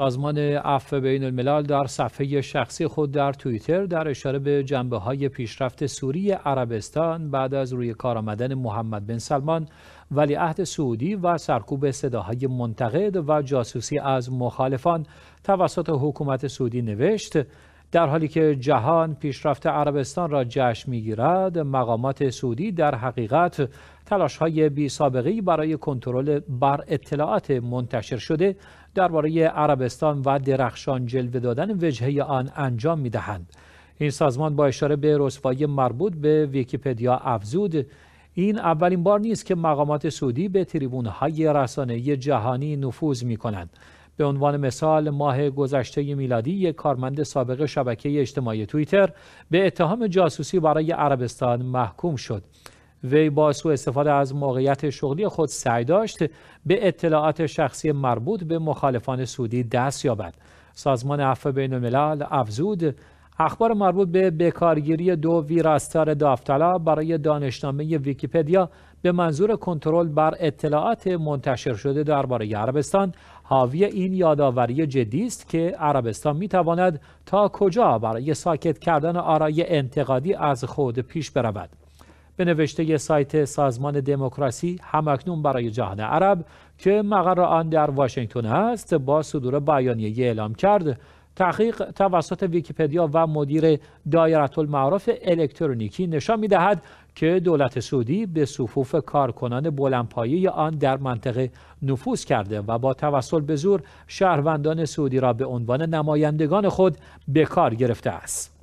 سازمان عفو بین الملل در صفحه شخصی خود در توییتر در اشاره به جنبه های پیشرفت سوری عربستان بعد از روی کار آمدن محمد بن سلمان ولیعهد سعودی و سرکوب صداهای منتقد و جاسوسی از مخالفان توسط حکومت سعودی نوشت در حالی که جهان پیشرفت عربستان را جشن میگیرد مقامات سعودی در حقیقت تلاش های بی برای کنترل بر اطلاعات منتشر شده درباره عربستان و درخشان جلوه دادن وجهه آن انجام می دهند. این سازمان با اشاره به رسوایی مربوط به ویکیپدیا افزود این اولین بار نیست که مقامات سعودی به تریبون های رسانه جهانی نفوذ می کنند. به عنوان مثال ماه گذشته میلادی یک کارمند سابق شبکه اجتماعی توییتر به اتهام جاسوسی برای عربستان محکوم شد وی با سوء استفاده از موقعیت شغلی خود سعی داشت به اطلاعات شخصی مربوط به مخالفان سودی دست یابد سازمان عفو بین الملل افزود اخبار مربوط به بکارگیری دو ویراستار داوطلب برای دانشنامه ویکیپدیا به منظور کنترل بر اطلاعات منتشر شده درباره عربستان حاوی این یادآوری جدی است که عربستان میتواند تا کجا برای ساکت کردن آرای انتقادی از خود پیش برود به نوشته سایت سازمان دموکراسی همکنون برای جهان عرب که مقر آن در واشنگتن است با صدور بیانیه اعلام کرد تحقیق توسط ویکیپدیا و مدیر دایره المعارف الکترونیکی نشان میدهد که دولت سعودی به صفوف کارکنان بلندپایه آن در منطقه نفوذ کرده و با توسل به زور شهروندان سعودی را به عنوان نمایندگان خود به کار گرفته است.